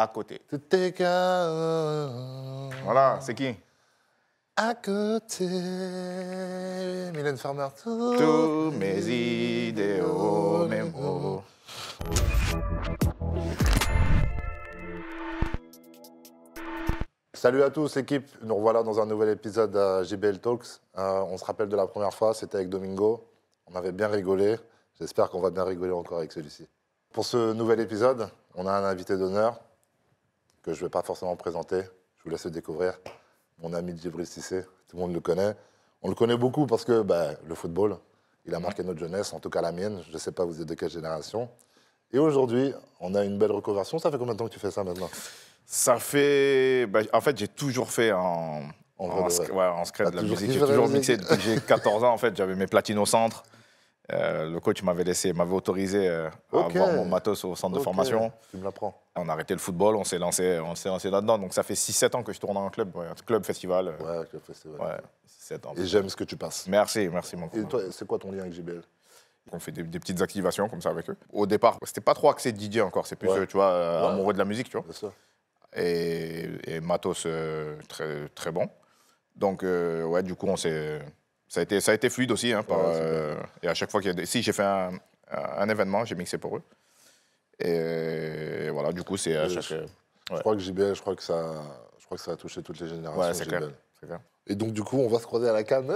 à côté. Voilà, c'est qui À côté, Mylène Farmer. Tous mes idéaux, Salut à tous, équipe. Nous revoilà dans un nouvel épisode à JBL Talks. Euh, on se rappelle de la première fois, c'était avec Domingo. On avait bien rigolé. J'espère qu'on va bien rigoler encore avec celui-ci. Pour ce nouvel épisode, on a un invité d'honneur que je ne vais pas forcément présenter. Je vous laisse le découvrir. Mon ami Djibril Sissé, tout le monde le connaît. On le connaît beaucoup parce que bah, le football, il a marqué notre jeunesse, en tout cas la mienne. Je ne sais pas, vous êtes de quelle génération. Et aujourd'hui, on a une belle reconversion. Ça fait combien de temps que tu fais ça maintenant Ça fait. Bah, en fait, j'ai toujours fait en. En, de la musique. J'ai toujours mixé depuis j'ai 14 ans, en fait. J'avais mes platines au centre. Euh, le coach m'avait laissé, m'avait autorisé euh, à avoir mon matos au centre de formation. Tu me l'apprends. On a arrêté le football, on s'est lancé, on s'est lancé là-dedans. Donc ça fait 6-7 ans que je tourne un club, club festival. Euh. Ouais, club festival. Ouais, ans. Et j'aime ce que tu passes. Merci, merci mon frère. Et toi, c'est quoi ton lien avec JBL on fait des, petites activations comme ça avec eux. Au départ, c'était pas trop axé Didier encore, c'est plus, tu vois, amoureux de la musique, tu vois. Et, et, matos très, très bon. Donc, ouais, du coup, on s'est ça a été, ça a été fluide aussi. Hein, euh, et à chaque fois qu'il y a des... Si, j'ai fait un, événement, j'ai mixé pour eux. Et voilà, du coup, c'est Je, crois que JBL, je crois que ça... Je crois que ça a touché toutes les générations. Et donc, du coup, on va se croiser à la canne.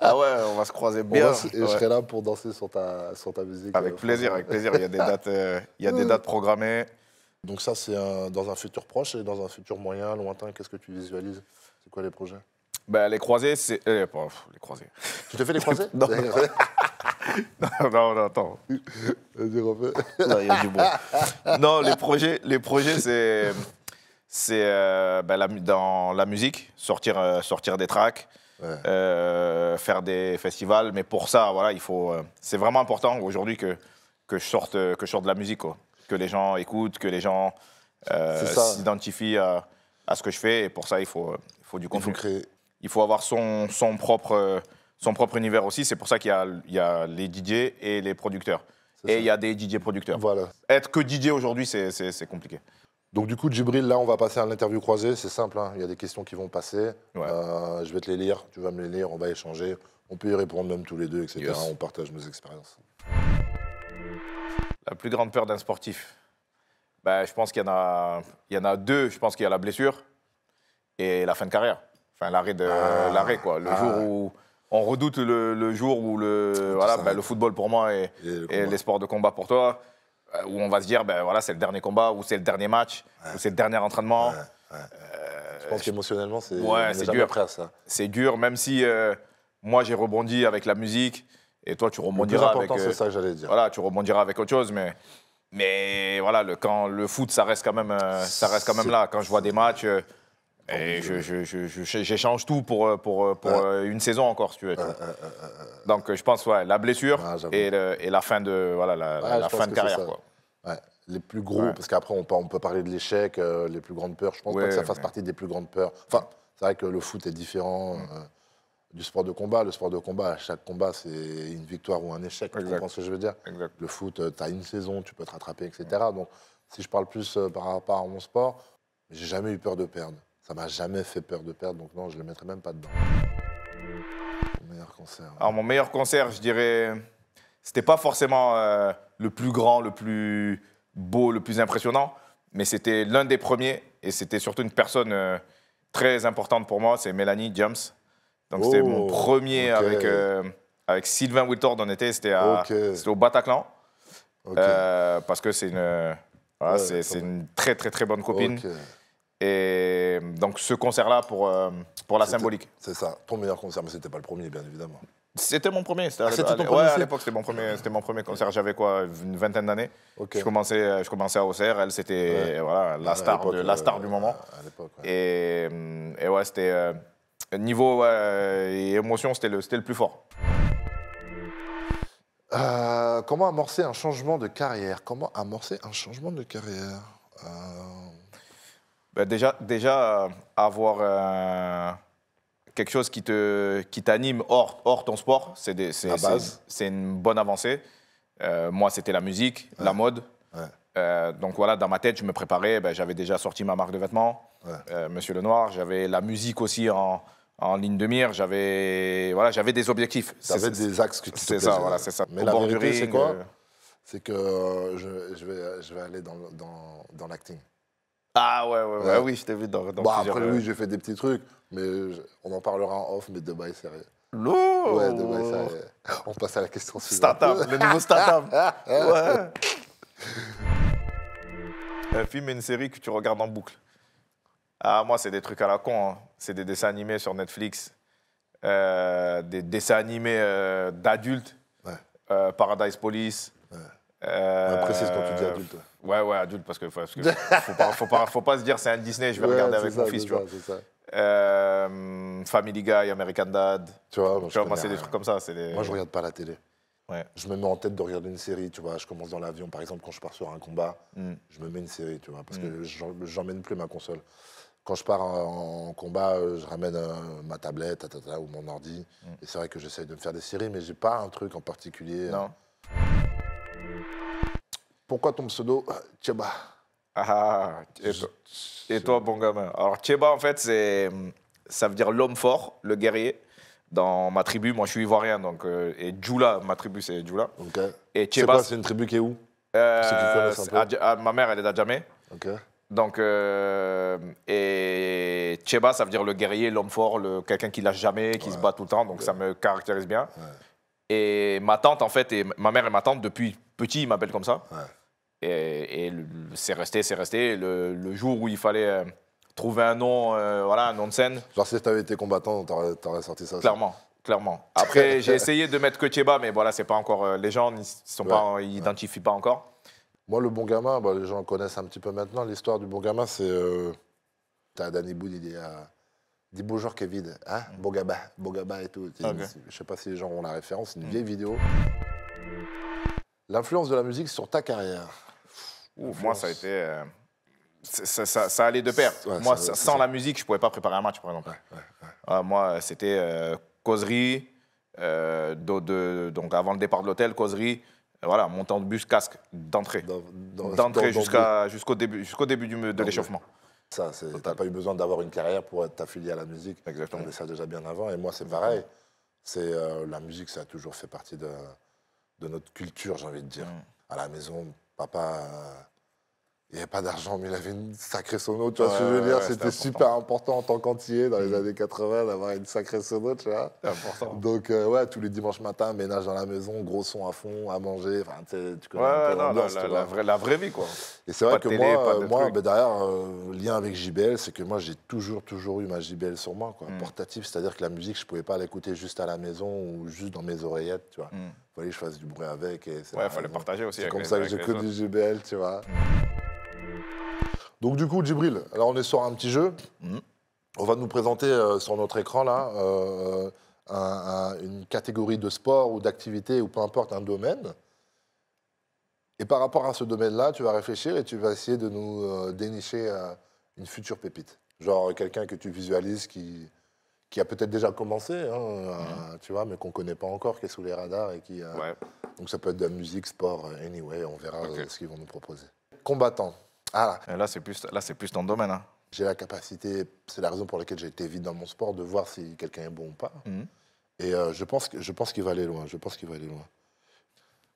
ah ouais, on va se croiser bien. et je serai là pour danser sur ta, sur ta musique. Avec euh, plaisir, avec plaisir. Il y a des dates, euh, il y a des dates programmées. Donc ça, c'est dans un futur proche et dans un futur moyen, lointain. Qu'est-ce que tu visualises C'est quoi les projets ben, les croisés, c'est. Euh, les croisés. Tu te fais les croisés non, non. non, attends. Vas-y, refais. Non, il y a du bon. non, les projets, les projets c'est. C'est euh, ben, dans la musique, sortir, euh, sortir des tracks, faire des festivals. Mais pour ça, voilà, il faut. c'est vraiment important aujourd'hui que, que, je sorte, que je sorte de la musique, Que les gens écoutent, que les gens s'identifient à, à, ce que je fais. Et pour ça, il faut, il faut du contenu il faut avoir son, son, propre, son propre univers aussi. C'est pour ça qu'il y a, les DJ et les producteurs. Et il y a des DJ producteurs. Voilà. Être que DJ aujourd'hui, c'est compliqué. Donc du coup, Djibril, là, on va passer à l'interview croisée. C'est simple, hein. il y a des questions qui vont passer. Euh, je vais te les lire, tu vas me les lire, on va échanger. On peut y répondre même tous les deux, etc. On partage nos expériences. La plus grande peur d'un sportif ben, Je pense qu'il y, en a... il y en a deux. Je pense qu'il y a la blessure et la fin de carrière l'arrêt, de, ah. l'arrêt quoi. Le jour ah. où on redoute le, jour où le, voilà, ben, le football pour moi et, les sports de combat pour toi, euh, où on va se dire, ben voilà, c'est le dernier combat, ou c'est le dernier match, ou c'est le dernier entraînement. je pense euh, qu'émotionnellement, c'est c'est dur. après ça. C'est dur, même si euh, moi j'ai rebondi avec la musique, et toi tu rebondiras avec. ça que j'allais dire. Voilà, tu rebondiras avec autre chose, mais. Mais voilà, le, quand le foot, ça reste quand même, ça reste quand même là. Quand je vois des matchs, et oh, je, j'échange tout pour, euh, pour, euh, pour ah. euh, une saison encore, si tu veux. Ah, ah, Donc je pense, ouais, la blessure et, le, et, la fin de, voilà, la, fin de carrière. Quoi. Les plus gros, parce qu'après on peut, on peut parler de l'échec, les plus grandes peurs, je pense pas que ça fasse partie des plus grandes peurs. Enfin, c'est vrai que le foot est différent mm. du sport de combat. Le sport de combat, à chaque combat, c'est une victoire ou un échec, tu comprends ce que je veux dire Le foot, tu as une saison, tu peux te rattraper, etc. Donc si je parle plus par rapport à mon sport, j'ai jamais eu peur de perdre. Ça m'a jamais fait peur de perdre, donc non, je ne le mettrai même pas dedans. Mon meilleur concert. Alors, mon meilleur concert, je dirais. C'était pas forcément euh, le plus grand, le plus beau, le plus impressionnant, mais c'était l'un des premiers et c'était surtout une personne euh, très importante pour moi, c'est Mélanie James. Donc, c'était mon oh, premier avec, euh, avec Sylvain Wiltord, en été, c'était au Bataclan. parce que c'est une, c'est une très très très bonne copine. Et donc ce concert-là pour, euh, pour la symbolique. C'est ça, ton meilleur concert, mais c'était pas le premier, bien évidemment. C'était mon premier. C'était ah, premier. Oui, à l'époque, c'était mon premier, c'était mon premier concert. J'avais quoi, une vingtaine d'années. Je commençais, euh, je commençais à Auxerre. Elle, c'était voilà la star, la star euh, du moment. À l'époque. Et, ouais, c'était niveau et émotion, c'était le, le plus fort. comment amorcer un changement de carrière Comment amorcer un changement de carrière ben, déjà, déjà, euh, avoir euh, quelque chose qui te qui t'anime hors, hors ton sport, c'est c'est une bonne avancée. Euh, moi, c'était la musique, la mode. donc voilà, dans ma tête, je me préparais. Ben, j'avais déjà sorti ma marque de vêtements, Monsieur Monsieur Lenoir. J'avais la musique aussi en, en ligne de mire. J'avais voilà, j'avais des objectifs. J'avais des axes C'est ça, voilà, c'est ça. Mais la c'est quoi C'est que je, je, vais, je vais aller dans, dans, dans l'acting. Ah ouais, ouais, ouais. oui, je t'ai vu dans, dans bah, Après, euh, oui, j'ai fait des petits trucs, mais on en parlera en off, mais Dubaï, sérieux. Non Ouais, Dubaï, sérieux. On passe à la question suivante. Startup, le nouveau startup. ouais. Un film et une série que tu regardes en boucle. Ah, moi, c'est des trucs à la con. Hein. C'est des dessins animés sur Netflix, euh, des dessins animés euh, d'adultes, euh, Paradise Police. Ouais. On précise quand tu dis adulte. Ouais, ouais, adulte, parce que, faut, pas, se dire c'est un Disney, je vais regarder avec mon fils, tu vois. Euh, Family Guy, American Dad. Tu vois, moi, c'est des trucs comme ça. Des... Moi, je regarde pas la télé. Je me mets en tête de regarder une série, tu vois. Je commence dans l'avion, par exemple, quand je pars sur un combat, hmm. je me mets une série, tu vois, parce hmm. que que j'emmène plus ma console. Quand je pars en, combat, euh, je ramène euh, ma tablette ou mon ordi. Hmm. Et c'est vrai que j'essaye de me faire des séries, mais j'ai pas un truc en particulier. Non. Pourquoi ton pseudo euh, Tcheba ah, ah, ah, et toi, toi, bon gamin. Alors, Tcheba, en fait, c'est, mm, ça veut dire l'homme fort, le guerrier. Dans ma tribu, moi, je suis ivoirien, donc, euh, et Djoula, ma tribu, c'est Djoula. Et Tcheba. C'est c'est une tribu qui est où euh, ah, Ma mère, elle est d'Adjamé. OK. Donc, et Tcheba, ça veut dire le guerrier, l'homme fort, le, quelqu'un qui lâche jamais, qui se bat tout le temps, donc ça me caractérise bien. Et ma tante, en fait, et ma mère et ma tante, depuis petit, ils m'appellent comme ça. Ouais. Et, c'est resté, c'est resté. Le, jour où il fallait euh, trouver un nom, euh, voilà, un nom de scène. Genre si t'avais été combattant, t'aurais, sorti ça. Clairement, clairement. Après, j'ai essayé de mettre Kocheba, mais voilà, c'est pas encore euh, les gens, ils sont pas, identifient pas encore. Moi, le bon gamin, bah, les gens connaissent un petit peu maintenant. L'histoire du bon gamin, c'est t'as Danny Boone, il est Dis bonjour Kevin, hein Bogaba, mm. Bogaba et tout. Je sais pas si les gens ont la référence, c'est une mm. vieille vidéo. L'influence de la musique sur ta carrière moi, ça a été. Euh, ça, allait de pair. moi, sans la musique, je ne pouvais pas préparer un match, par exemple. Ah, moi, c'était euh, causerie, euh, de, donc avant le départ de l'hôtel, causerie, voilà, montant de bus, casque, d'entrée. D'entrée jusqu'au début, début du, de l'échauffement. Ça, tu n'as pas eu besoin d'avoir une carrière pour affilié à la musique. Exactement. On ça déjà bien avant. Et moi, c'est pareil. C'est la musique, ça a toujours fait partie de, notre culture, j'ai envie de dire. Mm. À la maison, papa il n'y avait pas d'argent, mais il avait une sacrée sono, tu vois ce que je veux dire C'était super important en tant qu'entier, dans les mm. années 80, d'avoir une sacrée sono, tu vois important. Donc, euh, ouais, tous les dimanches matin, ménage dans la maison, gros son à fond, à manger, enfin, tu connais la, vraie, la, vraie, vie, quoi. Et c'est vrai que moi, euh, moi ben, d'ailleurs, le euh, lien avec JBL, c'est que moi, j'ai toujours, toujours eu ma JBL sur moi, quoi, mm. portative, c'est-à-dire que la musique, je ne pouvais pas l'écouter juste à la maison ou juste dans mes oreillettes, tu vois. Il mm. fallait que je fasse du bruit avec. Et ouais, il fallait partager aussi. C'est comme ça que j'écoute du JBL, tu vois. Donc du coup, Djibril, alors on est sur un petit jeu. Mhm. On va nous présenter euh, sur notre écran là euh, une catégorie de sport ou d'activité ou peu importe un domaine. Et par rapport à ce domaine-là, tu vas réfléchir et tu vas essayer de nous euh, dénicher une future pépite. Genre quelqu'un que tu visualises qui, qui a peut-être déjà commencé, hein, mhm. tu vois, mais qu'on ne connaît pas encore, qui est sous les radars. Et qui, Donc ça peut être de la musique, sport, anyway, on verra ce qu'ils vont nous proposer. Combattant, ah. là, c'est plus, là, plus ton domaine. Hein. J'ai la capacité, c'est la raison pour laquelle j'ai été vite dans mon sport, de voir si quelqu'un est bon ou pas. Mhm. Et euh, je pense, je pense qu'il va aller loin. Je pense qu'il va aller loin.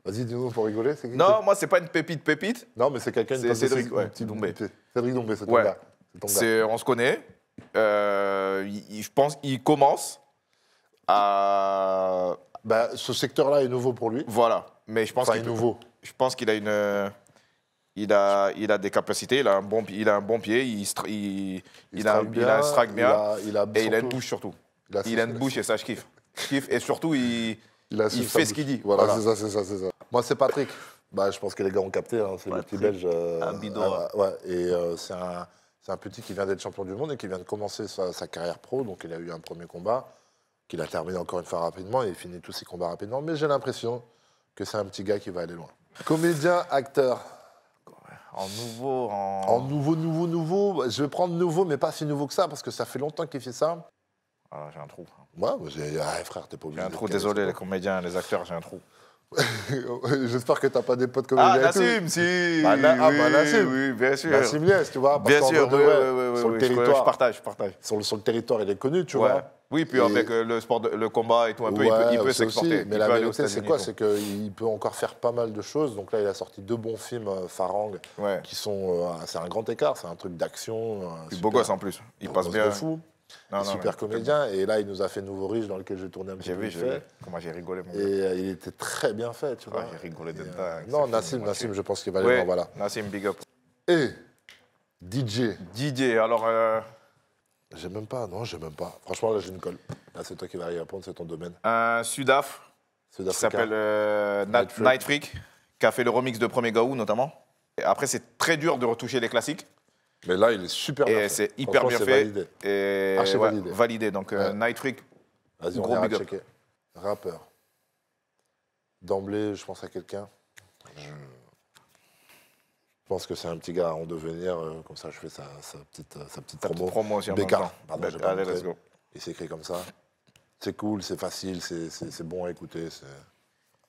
Vas-y, dis-nous pour rigoler. Non, moi, c'est pas une pépite, pépite. Non, mais c'est quelqu'un de Cédric, ouais, petit Dombé. Cédric Dombé, c'est ton gars. On se connaît. Euh, il, je pense qu'il commence à. Bah, ce secteur-là est nouveau pour lui. Voilà, mais je pense qu'il est nouveau. Je pense qu'il a une il a, il a des capacités, il a un bon, il a un bon pied, il, il, il a, bien, il a strike bien, et il a une bouche surtout. Il a, une bouche et ça, je kiffe. kiffe et surtout, il, fait ce qu'il dit. Voilà, c'est ça, c'est ça, c'est ça. Moi, c'est Patrick. Bah, je pense que les gars ont capté, hein. c'est le petit belge. Euh, un bidon. Ah, bah, ouais, et euh, c'est un, un, petit qui vient d'être champion du monde et qui vient de commencer sa, sa, carrière pro, donc il a eu un premier combat, qu'il a terminé encore une fois rapidement et il finit tous ses combats rapidement. Mais j'ai l'impression que c'est un petit gars qui va aller loin. Comédien, acteur, en nouveau en... en... nouveau, nouveau, nouveau. Bah, je vais prendre nouveau, mais pas si nouveau que ça, parce que ça fait longtemps qu'il fait ça. Ah, j'ai un trou. Ouais, Ah, frère, t'es pas obligé. J'ai un trou, désolé, les comédiens, les acteurs, j'ai un trou. J'espère que tu n'as pas des potes comme Ah, Nassim, si bah, oui, Ah, bah Nassim Oui, bien sûr. Nassim Yes, tu vois, bien sûr, oui, sur le territoire. Je, partage, je partage. Sur le, sur le territoire, il est connu, tu vois. Oui, puis avec euh, le sport, le combat et tout, un peu, il peut s'exporter. Mais la vérité, c'est quoi C'est qu'il peut encore faire pas mal de choses. Donc là, il a sorti deux bons films, euh, Farang, qui sont. Euh, ah, c'est un grand écart, c'est un truc d'action. Euh, beau gosse en plus. Il passe bien. fou. Non, super comédien. Et là, il nous a fait Nouveau Riche, dans lequel je tournais un petit peu. J'ai vu, j'ai Comment j'ai rigolé. Mon gars. et euh, il était très bien fait, tu vois. j'ai rigolé de euh, Non, Nassim, Nassim, je pense qu'il va aller voir, voilà. Nassim, big up. Et DJ. DJ, alors. Euh... J'ai même pas, non, j'ai même pas. Franchement, là, j'ai une colle. Là, c'est toi qui vas y répondre, c'est ton domaine. Un Sudaf. Sud qui s'appelle euh, Night, Freak, qui a fait le remix de Premier Gaou, notamment. après, c'est très dur de retoucher les classiques. Mais là, il est super bien C'est hyper bien fait. Validé. Et validé. Donc, euh, ouais. Rick. Vas-y, gros big up. Rappeur. D'emblée, je pense à quelqu'un. Je... pense que c'est un petit gars en devenir, euh, comme ça je fais sa, euh, petite, sa petite promo. Petite promo en Même temps. Allez, let's go. Il s'écrit comme ça. C'est cool, c'est facile, c'est bon à écouter.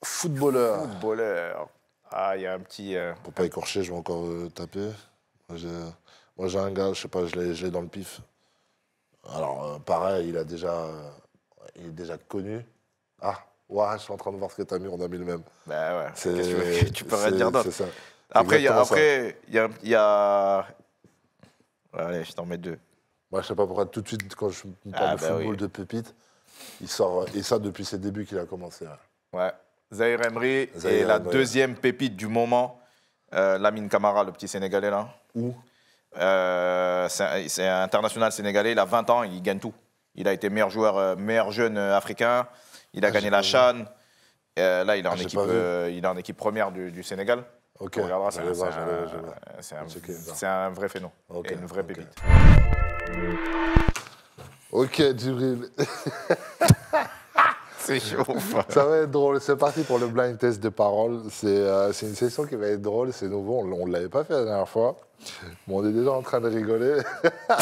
Footballeur. Footballeur. Ah, il y a un petit. Pour pas écorcher, je vais encore taper. Moi, j'ai un gars, je sais pas, je l'ai dans le pif. Alors, euh, pareil, il a déjà. Euh, il est déjà connu. Ah, ouais, je suis en train de voir ce que t'as mis, on a mis le même. Bah ouais. ce tu, peux rien dire d'autre. Après, il y a. Après, y a, Allez, je t'en mets deux. Moi, je sais pas pourquoi, tout de suite, quand je me parle ah, de bah football, de pépite, il sort. Et ça, depuis ses débuts qu'il a commencé. Hein. Ouais. Zahir Emery est la deuxième pépite du moment. Euh, Lamine Camara, le petit Sénégalais, là. Où euh, c'est un international sénégalais, il a 20 ans, il gagne tout. Il a été meilleur joueur, euh, meilleur jeune euh, africain, il a ah, gagné la Chan. là, il est, en ah, équipe, il est en équipe première du, du Sénégal. c'est un, vrai phénomène, okay. une vraie pépite. Ok, Djibril. Ça va être drôle. C'est parti pour le blind test de paroles, euh, C'est une session qui va être drôle. C'est nouveau. On ne l'avait pas fait la dernière fois. on est déjà en train de rigoler.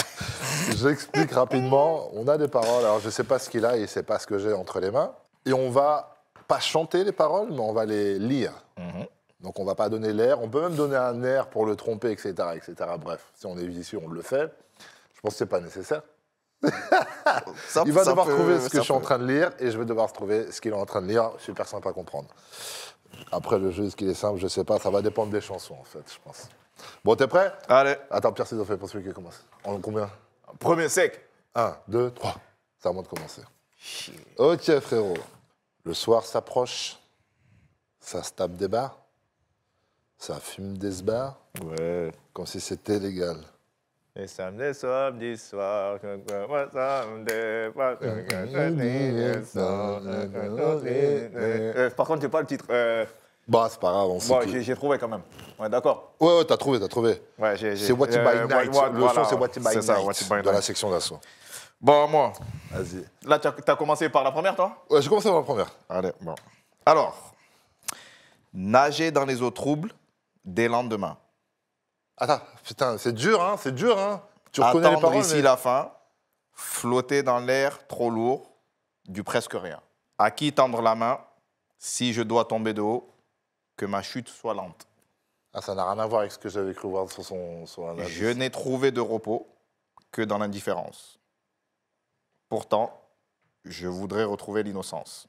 J'explique rapidement. On a des paroles. Alors, je ne sais pas ce qu'il a et c'est pas ce que j'ai entre les mains. Et on va pas chanter les paroles, mais on va les lire. Mhm. Donc, on va pas donner l'air. On peut même donner un air pour le tromper, etc., etc. Bref, si on est vicieux, on le fait. Je pense que c'est pas nécessaire. il va devoir trouver ce que je suis en train de lire et je vais devoir trouver ce qu'il est en train de lire. Super sympa à comprendre. Après, le jeu, est-ce qu'il est simple Je sais pas. Ça va dépendre des chansons, en fait, je pense. Bon, t'es prêt Allez. Attends, Pierre au fait pour celui qui commence. En combien Premier sec. 1, 2, 3. C'est à moi de commencer. Ok, frérot. Le soir s'approche. Ça se tape des bars. Ça fume des bars. Ouais. Comme si c'était légal. Les samedis samedi Par contre, j'ai pas le titre. Euh. Bah, c'est pas grave, on sait. Bon, j'ai trouvé quand même. Ouais, d'accord. Ouais, ouais, t'as trouvé, t'as trouvé. Ouais, j'ai. C'est euh, What It Night. le son, c'est What By Night. Ça, De la section d'assaut. Bon, moi. Vas-y. Là, t'as as commencé par la première, toi Ouais, j'ai commencé par la première. Allez, bon. Alors, nager dans les eaux troubles dès lendemain. Attends, putain, c'est dur, hein, c'est dur, hein. Tu reconnais Attendre ici la fin, flotter dans l'air trop lourd, du presque rien. À qui tendre la main si je dois tomber de haut, que ma chute soit lente. Ah, ça n'a rien à voir avec ce que j'avais cru voir sur son. Sur je n'ai trouvé de repos que dans l'indifférence. Pourtant, je voudrais retrouver l'innocence.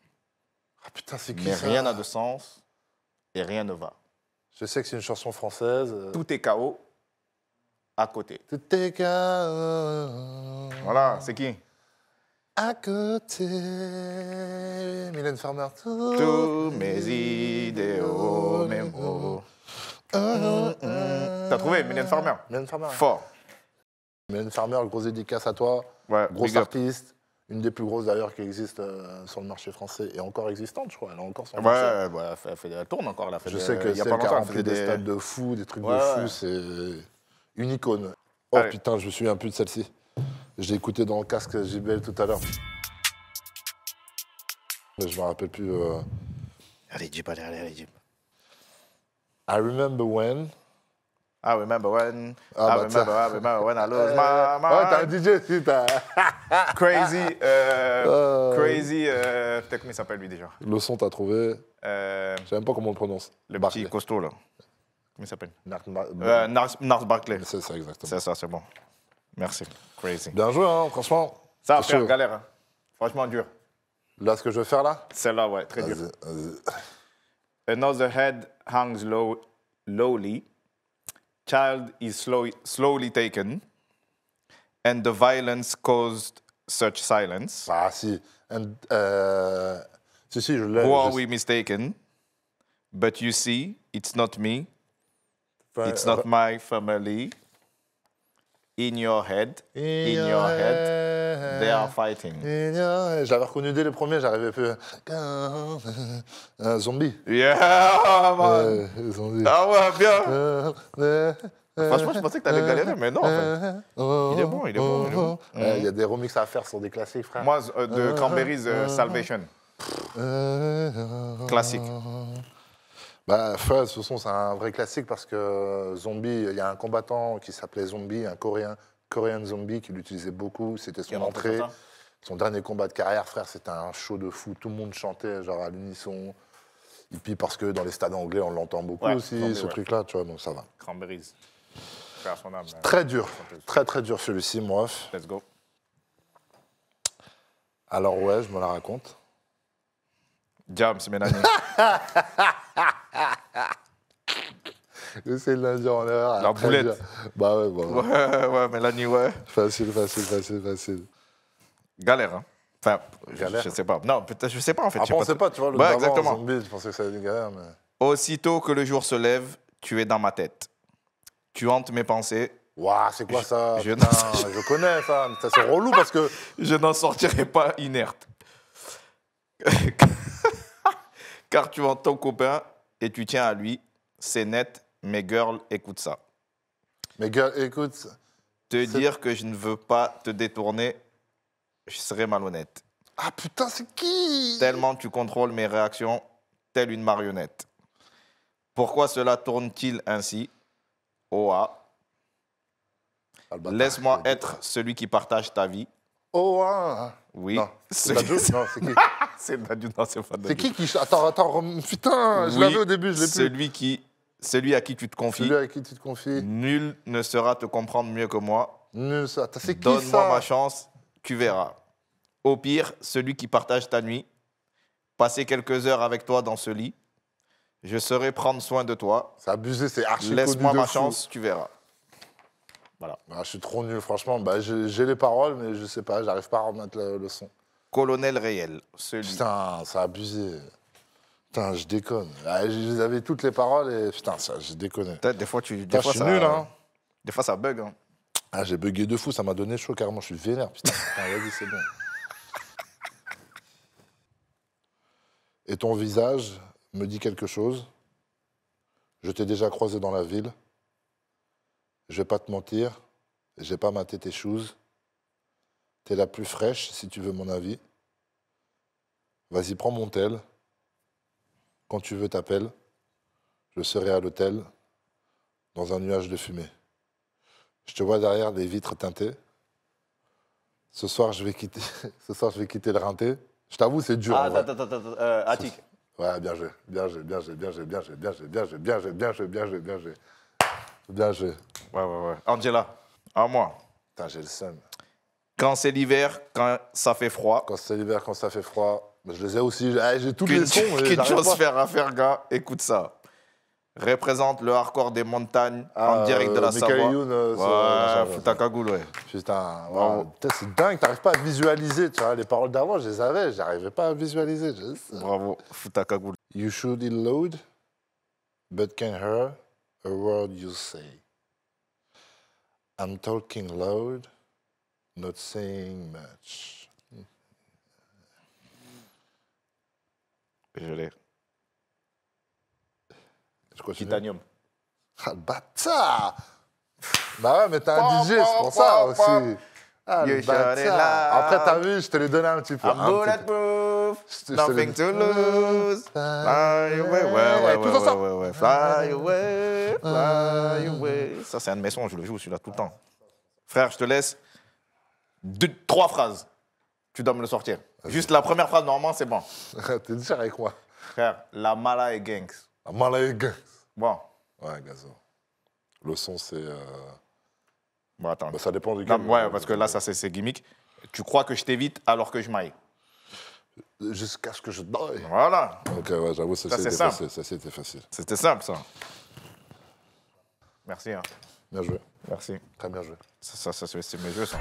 Ah putain, c'est qui Mais rien n'a de sens et rien ne va. Je sais que c'est une chanson française. Euh. Tout est chaos. à côté. Tout est chaos. Voilà, c'est qui À côté. Mylène Farmer. Tous mes idéaux, mes mots. Oh, oh, mm, mm, oh. Mm. T'as trouvé Mylène Farmer Mylène Farmer. Fort. Mylène Farmer, grosse dédicace à toi. Ouais, gros artiste une des plus grosses d'ailleurs qui existe euh, sur le marché français et encore existante, je crois. Elle a encore son ouais, marché. Ouais, elle, fait, tourne encore. Elle je sais que c'est pas longtemps, elle des, stades de fou, des trucs de fou, c'est une icône. Oh putain, je me souviens plus de celle-ci. Je l'ai écouté dans le casque JBL tout à l'heure. Je me rappelle plus. Euh. Allez, Jeep, allez, allez, allez, Jeep. I remember when. I remember when. Ah, I, bah, remember, I remember when I lose my mind. t'as un DJ aussi, t'as. crazy. Crazy. Euh, euh. euh être comment il s'appelle lui déjà Le son, t'as trouvé. Euh... Je sais même pas comment on le prononce. Le Barclay. petit costaud, là. Comment il s'appelle Nars, euh, Barclay. C'est ça, exactement. C'est ça, c'est bon. Merci. Crazy. Bien joué, hein, franchement. Ça, faire galère. Hein. Franchement, dur. Là, ce que je veux faire, là Celle-là, ouais, très dur. Another head hangs low, lowly. child is slow, slowly taken, and the violence caused such silence. Ah, si. And, uh, si, si, je Who are we mistaken? But you see, it's not me. It's not my family. In your head. In, in your, head. head. They are fighting. Je l'avais reconnu dès le premier, j'arrivais plus. Un zombie. Yeah, man. zombie. Ah ouais, bien. Franchement, je pensais que t'allais galérer, mais non. En fait. Il est bon, il est bon. Il est bon. Il y a des remixes à faire sur des classiques, frère. Moi, de Cranberries, Salvation. Classique. Bah, Fuzz, ce son, c'est un vrai classique parce que Zombie, il y a un combattant qui s'appelait Zombie, un Coréen, Korean Zombie qu'il utilisait beaucoup. C'était son entrée. Son dernier combat de carrière, frère, c'était un show de fou. Tout le monde chantait genre à l'unisson. Et puis parce que dans les stades anglais, on l'entend beaucoup aussi, ce truc-là, tu vois, donc ça va. Cranberries. Euh, très dur, très très dur celui-ci, moi. Let's go. Alors ouais, je me la raconte. Jam, c'est Mélanie. C'est de en l'air. La boulette. Bah ouais, bah ouais. ouais. Ouais, mais la nuit, ouais. Facile, facile, facile, facile. Galère, hein. Enfin, galère. Je, sais pas. Non, peut-être, je sais pas en fait. Ah, je pensais sait pas, tu vois, le exactement. zombie, je pensais que ça allait une galère, mais. Aussitôt que le jour se lève, tu es dans ma tête. Tu hantes mes pensées. Waouh, c'est quoi ça je, je connais ça, mais c'est relou parce que. Je n'en sortirai pas inerte. Car tu entends ton copain et tu tiens à lui, c'est net, mes girls, écoute ça. Mes girls, écoute ça. Te dire que je ne veux pas te détourner, je serais malhonnête. Ah putain, c'est qui Tellement tu contrôles mes réactions, telle une marionnette. Pourquoi cela tourne-t-il ainsi Oh Ah, Laisse-moi être celui qui partage ta vie. Oa. Oui. C'est c'est qui qui qui. Attends, attends, putain, je l'avais au début, je l'ai plus. Celui qui celui à qui tu te confies. Celui à qui tu te confies. Nul ne saura te comprendre mieux que moi. Nul ça. C'est Donne-moi ma chance, tu verras. Au pire, celui qui partage ta nuit, passer quelques heures avec toi dans ce lit. Je saurai prendre soin de toi. C'est abusé, c'est archi Laisse-moi ma chance, tu verras. Voilà. Ah, je suis trop nul, franchement. Bah, j'ai les paroles, mais je sais pas, j'arrive pas à remettre le, son. Colonel réel, celui. Putain, c'est abusé je déconne. Ils ah, avaient toutes les paroles et putain, ça, je déconne. Des fois, tu. Des fois, ça... nul, hein. Des fois, ça bug, hein. Ah, j'ai bugué de fou, ça m'a donné chaud carrément, je suis vénère. Putain, putain vas-y, c'est bon. Et ton visage me dit quelque chose. Je t'ai déjà croisé dans la ville. Je vais pas te mentir, j'ai pas maté tes choses. T'es la plus fraîche, si tu veux mon avis. Vas-y, prends mon tel. Quand tu veux, t'appelles. Je serai à l'hôtel, dans un nuage de fumée. Je te vois derrière des vitres teintées. Ce soir, je vais quitter, ce soir, je vais quitter le rinté. Je t'avoue, c'est dur. Ah, attends, attends, attends. Attic. Ouais, bien joué, bien joué, bien joué, bien joué, bien joué, bien joué, bien joué, bien joué, bien joué, bien joué, bien joué. Bien joué. Ouais, ouais, ouais. Angela, à moi. Putain, j'ai le seum. Quand c'est l'hiver, quand ça fait froid. Quand c'est l'hiver, quand ça fait froid. Bah, je les ai aussi, j'ai ah, tous les sons. Qu'une chose faire à faire, gars, écoute ça. Représente le hardcore des montagnes en ah, direct de euh, la Michael Savoie. Youn, euh, ouais, euh, Futakagoul, ouais. Putain, c'est dingue, t'arrives pas à visualiser, tu vois, les paroles d'avant, je les avais, j'arrivais pas à visualiser. Bravo, Fouta cagoule. You should load, but can hear a word you say. I'm talking loud, not saying much. Je l'ai. Titanium. Ah, le bâtard Bah ouais, mais t'as un DJ, c'est pour ça aussi. Ah, le Après, t'as vu, je te l'ai donné un petit peu. I'm bulletproof, nothing to lose. Fly away, ouais, ouais, ouais, away, ah. away. Ça, c'est un de mes sons, je le joue celui-là tout le temps. Frère, je te laisse deux, trois phrases. Tu dois me le sortir. Juste la première phrase, normalement, c'est bon. T'es déjà avec moi. Frère, la mala et gangs. La mala et gangs. Bon. Ouais, gazo. Le son, c'est. Euh, bon, attends. Bah, ça dépend du game. ouais, hein, parce que là, ça, c'est gimmick. Tu crois que je t'évite alors que je maille. Jusqu'à ce que je doye. Voilà. Ok, ouais, j'avoue, ça, c'était facile. Ça, c'était facile. C'était simple, ça. Merci. Hein. Bien joué. Merci. Très bien joué. Ça, ça, ça c'est mes jeux, ça.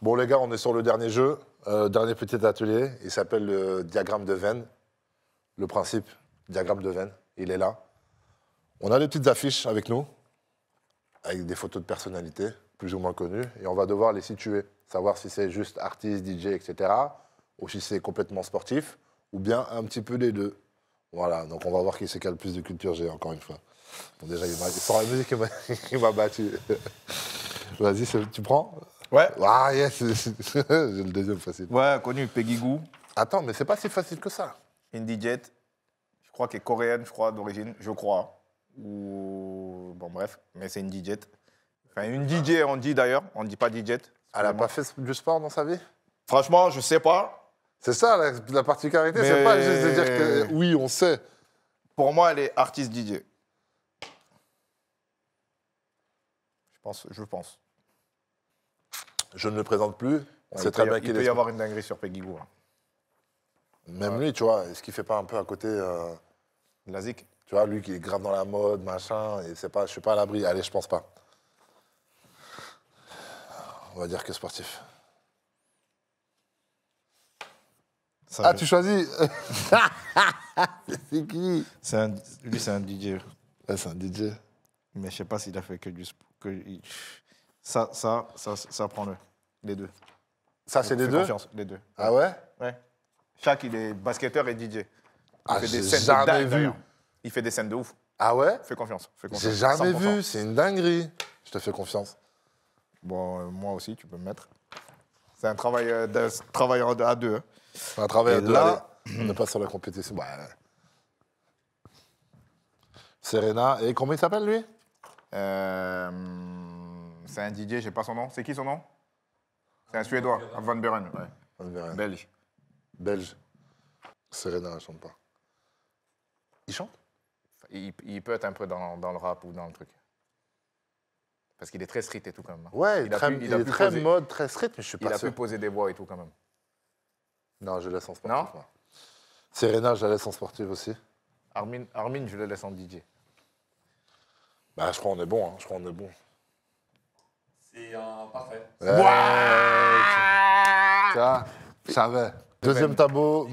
Bon, les gars, on est sur le dernier jeu, euh, dernier petit atelier. Il s'appelle le diagramme de Venn. Le principe, diagramme de Venn, il est là. On a des petites affiches avec nous, avec des photos de personnalités plus ou moins connues, et on va devoir les situer, savoir si c'est juste artiste, DJ, etc., ou si c'est complètement sportif, ou bien un petit peu les deux. Voilà, donc on va voir qui c'est le plus de culture j'ai, encore une fois. Bon, déjà, il m'a... la musique, il m'a battu. Vas-y, tu prends Ouais. Ah, yes. J'ai le deuxième facile. Ouais, connu, Peggy Goo. Attends, mais c'est pas si facile que ça. Une DJ, je crois qu'elle est coréenne, je crois, d'origine, je crois. Ou. Bon, bref, mais c'est une DJ. Enfin, une DJ, on dit d'ailleurs, on ne dit pas DJ. Elle a pas fait du sport dans sa vie Franchement, je sais pas. C'est ça la, particularité, c'est pas juste de dire que oui, on sait. Pour moi, elle est artiste DJ. Je pense, je pense. Je ne le présente plus. c'est très bien qu'il Il peut y avoir une dinguerie sur Peggy hein. Même lui, tu vois, est-ce qu'il fait pas un peu à côté. Euh... La Tu vois, lui qui est grave dans la mode, machin, et c'est pas, je suis pas à l'abri. Allez, je pense pas. On va dire que sportif. ah, tu choisis C'est qui un... Lui, c'est un DJ. c'est un DJ. Mais je sais pas s'il a fait que du. Que... Ça, ça, ça, ça, prend le. Les deux. Ça, c'est les deux les deux. Ah ouais Ouais. Chaque, il est basketteur et DJ. Il ah, fait des scènes de vu. Il fait des scènes de ouf. Ah ouais Fais confiance. J'ai jamais vu, c'est une dinguerie. Je te fais confiance. Bon, euh, moi aussi, tu peux me mettre. C'est un travail, euh, à deux. Hein. C'est Un travail à deux. Là, on n'est pas sur la compétition. Bah, Serena, et comment il s'appelle lui euh c'est un DJ, je sais pas son nom. C'est qui son nom C'est un Suédois, Van Buren. Ouais. Van Buren. Belge. Belge. Serena, elle chante pas. Il chante il, peut être un peu dans, le rap ou dans le truc. Parce qu'il est très street et tout quand même. Hein. Ouais, il, a est très mode, très street, mais je suis pas sûr. Il a pu poser des voix et tout quand même. Non, je laisse en sportif. Non moi. Serena, je la laisse en sportive aussi. Armin, Armin je le laisse en DJ. Bah, je crois qu'on est bon. Hein. Je crois qu'on est bon. Et un euh, parfait. Ouais. Ça, va. Deuxième tableau,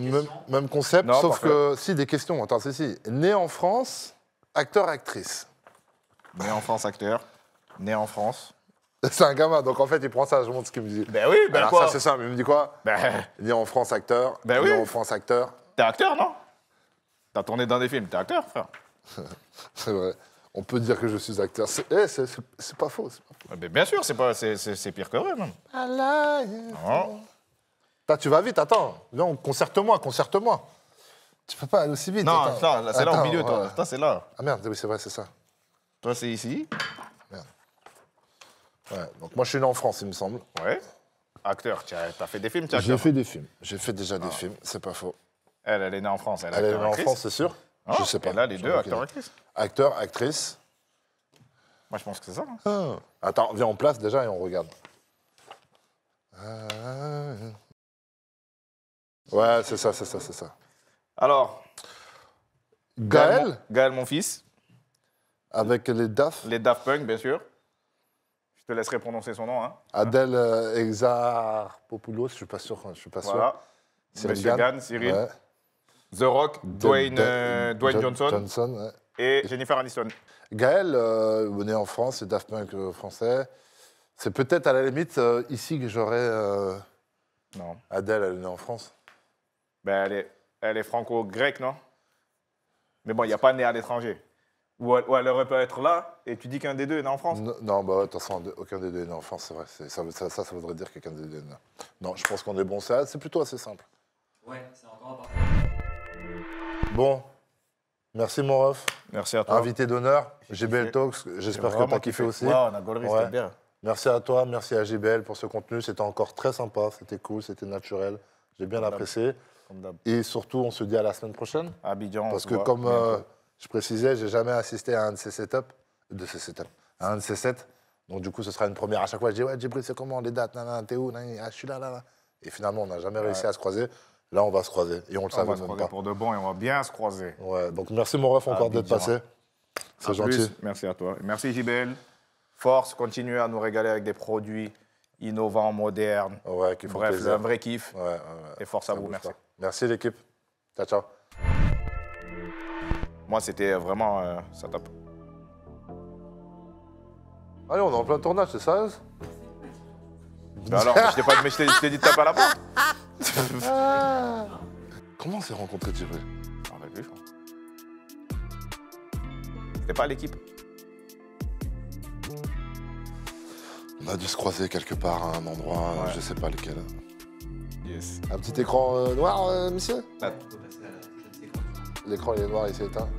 même, concept, sauf que si des questions. Attends, ceci. si. Né en France, acteur actrice. Né en France, acteur. Né en France. C'est un gamin, donc en fait, il prend ça, je montre ce qu'il me dit. Ben oui, ben Alors quoi ça, c'est mais il me dit quoi Ben... Né en France, acteur. Ben né en France, acteur. T'es acteur, non T'as tourné dans des films, t'es acteur, frère. c'est vrai on peut dire que je suis acteur. C'est eh, pas faux. Pas ah, bien sûr, c'est pas c'est pire que vrai oh. là. tu vas vite, attends. Non, concerte-moi, concerte-moi. Tu peux pas aller aussi vite. Non, c'est là au milieu, toi. c'est là. Ah merde, oui, c'est vrai, c'est ça. Toi, c'est ici. Ouais, donc moi, je suis né en France, il me semble. Ouais. Acteur, tu as, fait des films, J'ai fait des films. J'ai fait déjà des ah. films, c'est pas faux. Elle, elle est née en France. elle est née en France, c'est sûr je oh, sais pas. là, les deux, acteurs, actrice. Acteur, actrice. Moi, je pense que c'est ça. Hein. Ah. Attends, viens, on place déjà et on regarde. Euh. Ouais, c'est ça, c'est ça, c'est ça. Alors Gaël Gaël, mon fils. Avec les DAF Les DAF Punk, bien sûr. Je te laisserai prononcer son nom. Hein. Adèle euh, Exarchopoulos, je ne suis pas sûr. Je suis pas sûr. Voilà. Monsieur Gann, Cyril. Ouais. The Rock, euh, Dwayne, Johnson, et Jennifer Aniston. Gaël, euh, né en France, et Daft Punk euh, français. C'est peut-être à la limite ici que j'aurais. Non. Adèle, elle est née en France. Ben, elle est, elle franco-grecque, non Mais bon, il n'y a pas née à l'étranger. Ou elle, aurait pu être là, et tu dis qu'un des deux est né en France Non, bah, de toute façon, aucun des deux est né en France, c'est vrai. Ça, ça, voudrait dire qu'un des deux est né. Non, je pense qu'on est bon. C'est plutôt assez simple. Ouais, c'est encore Bon, merci mon ref. Merci à toi. Invité d'honneur, JBL Talks, j'espère que tu as kiffé aussi. on a gollerie, bien. Merci à toi, merci à JBL pour ce contenu. C'était encore très sympa, c'était cool, c'était naturel. J'ai bien apprécié. Et surtout, on se dit à la semaine prochaine. À Abidjan. Parce que comme euh, je précisais, j'ai jamais assisté à un de ces setups, de ces setups, à un de ces sets. Donc du coup, ce sera une première. À chaque fois, je dis ouais, Djibril, c'est comment les dates, t'es où, je suis là, là, là. Et finalement, on n'a jamais réussi à se croiser. Là, on va se croiser. Et on le pas. on va se croiser pour de bon et on va bien se croiser. Ouais, donc merci mon ref encore ah, d'être passé. C'est gentil. merci à toi. Merci JBL. Force, continuez à nous régaler avec des produits innovants, modernes. Ouais, qui Bref, un vrai kiff. Ouais, ouais, et force à vous, merci. Merci l'équipe. Ciao, ciao. Moi, c'était euh, vraiment... Euh, ça tape. Allez, on est en plein tournage, c'est ça mais Alors, je t'ai dit de taper à la porte. Ah. Comment on s'est rencontré Thierry On a vu, je crois. C'était pas l'équipe On a dû se croiser quelque part à un endroit, euh, je sais pas lequel. Un petit écran euh, noir, euh, monsieur ah. L'écran est noir, il s'est éteint.